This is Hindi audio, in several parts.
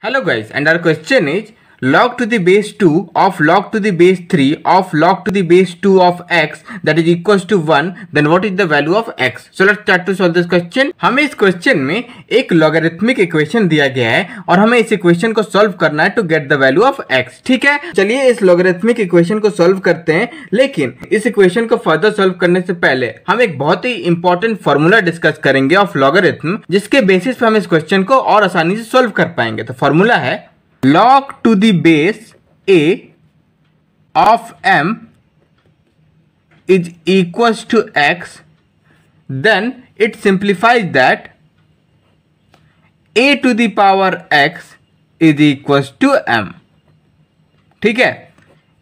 Hello guys and our question is log to the base 2 of log to the base 3 of log to the base 2 of x that is equals to 1 then what is the value of x so let's start to solve this question हमें इस क्वेश्चन में एक लॉगरिथमिक इक्वेशन दिया गया है और हमें इस इक्वेशन को सॉल्व करना है to get the value of x ठीक है चलिए इस लॉगरिथमिक इक्वेशन को सॉल्व करते हैं लेकिन इस इक्वेशन को फर्दर सॉल्व करने से पहले हम एक बहुत ही इंपॉर्टेंट फॉर्मूला डिस्कस करेंगे ऑफ लॉगरिथम जिसके बेसिस पे हम इस क्वेश्चन को और आसानी से सॉल्व कर पाएंगे तो फॉर्मूला है log to the base a of m is equals to x then it simplifies that a to the power x is equals to m ठीक है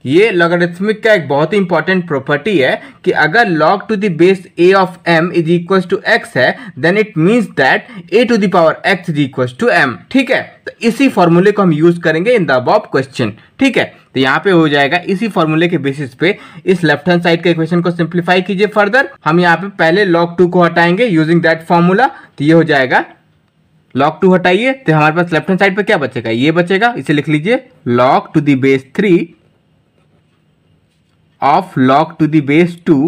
ये लॉगरिथमिक का एक बहुत ही इंपॉर्टेंट प्रॉपर्टी है कि अगर log to the base a of m is equal to x है then it means that a to the power x is equal to m ठीक है तो इसी फॉर्मूले को हम यूज करेंगे इन द अबॉब क्वेश्चन ठीक है तो यहाँ पे हो जाएगा इसी फॉर्मूले के बेसिस पे इस लेफ्ट हैंड साइड के इक्वेशन को सिंप्लीफाई कीजिए फर्दर हम यहाँ पे पहले लॉग टू को हटाएंगे यूजिंग दैट फॉर्मूला तो ये हो जाएगा लॉग टू हटाइए तो हमारे पास लेफ्ट हैंड साइड पे क्या बचेगा ये बचेगा इसे लिख लीजिए log to the base three of log to the base two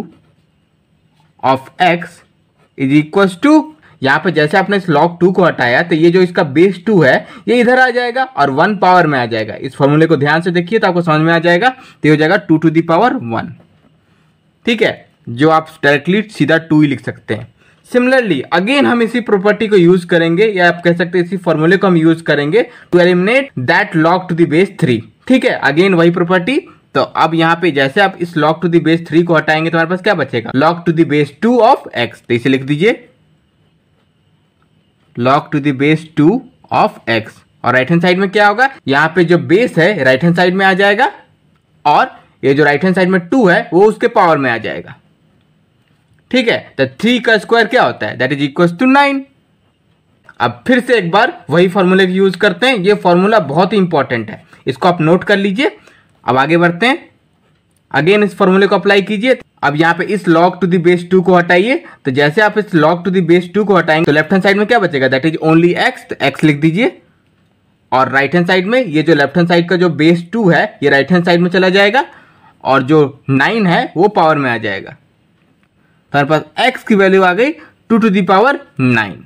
of x is equals to यहाँ पर जैसे आपने इस लॉग टू को हटाया तो ये जो इसका बेस टू है ये इधर आ जाएगा और वन पावर में आ जाएगा इस फॉर्मूले को ध्यान से देखिए तो आपको समझ में आ जाएगा तो ये हो जाएगा टू टू पावर वन ठीक है जो आप डायरेक्टली सीधा टू ही लिख सकते हैं सिमिलरली अगेन हम इसी प्रॉपर्टी को यूज करेंगे या आप कह सकते हैं इसी फॉर्मूले को हम यूज करेंगे to eliminate that log to the base three ठीक है अगेन वही प्रॉपर्टी तो अब यहाँ पे जैसे आप इस log to the base three को हटाएंगे तो हमारे पास क्या बचेगा log to the base two of x तो इसे लिख दीजिए log to the base two of x और राइट हैंड साइड में क्या होगा यहाँ पे जो बेस है राइट हैंड साइड में आ जाएगा और ये जो राइट हैंड साइड में टू है वो उसके पावर में आ जाएगा ठीक है तो थ्री का स्क्वायर क्या होता है that is equal to nine अब फिर से एक बार वही फॉर्मूले यूज करते हैं ये फॉर्मूला बहुत ही इंपॉर्टेंट है इसको आप नोट कर लीजिए अब आगे बढ़ते हैं अगेन इस फॉर्मूले को अप्लाई कीजिए अब यहाँ पे इस log to the base two को हटाइए तो जैसे आप इस log to the base two को हटाएंगे तो लेफ्ट हैंड साइड में क्या बचेगा दैट इज ओनली एक्स तो एक्स लिख दीजिए और राइट हैंड साइड में ये जो लेफ्ट हैंड साइड का जो बेस टू है ये राइट हैंड साइड में चला जाएगा और जो नाइन है वो पावर में आ जाएगा तो हमारे पास एक्स की वैल्यू आ गई two to the power nine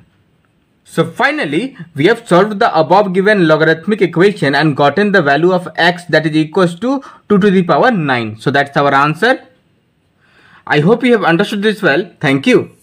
So finally, we have solved the above given logarithmic equation and gotten the value of x that is equals to 2 to the power 9. So that's our answer. I hope you have understood this well. Thank you.